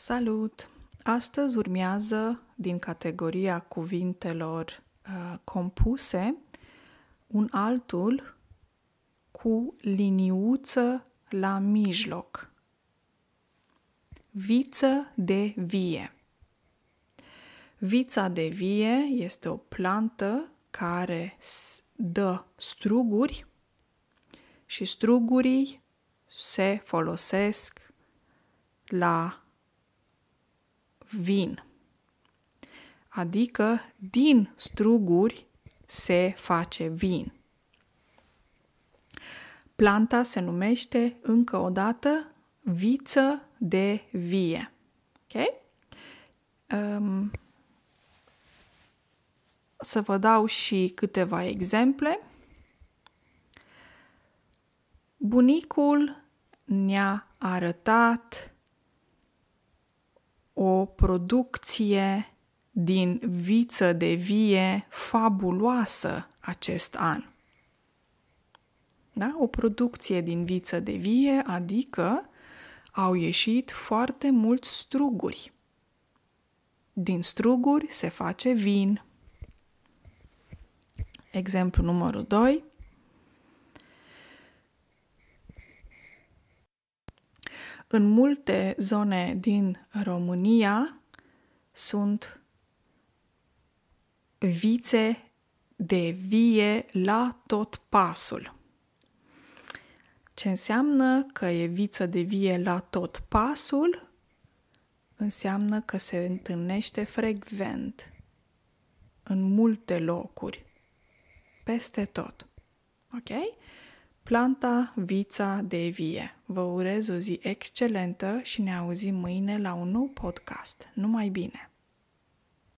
Salut! Astăzi urmează din categoria cuvintelor uh, compuse un altul cu liniuță la mijloc. Viță de vie. Vița de vie este o plantă care dă struguri și strugurii se folosesc la vin. Adică din struguri se face vin. Planta se numește încă o dată viță de vie. Ok? Um, să vă dau și câteva exemple. Bunicul ne-a arătat o producție din viță de vie fabuloasă acest an. Da? O producție din viță de vie, adică au ieșit foarte mulți struguri. Din struguri se face vin. Exemplu numărul 2. În multe zone din România sunt vițe de vie la tot pasul. Ce înseamnă că e viță de vie la tot pasul? Înseamnă că se întâlnește frecvent în multe locuri, peste tot. Ok? Planta Vița de Vie. Vă urez o zi excelentă și ne auzim mâine la un nou podcast. Numai bine!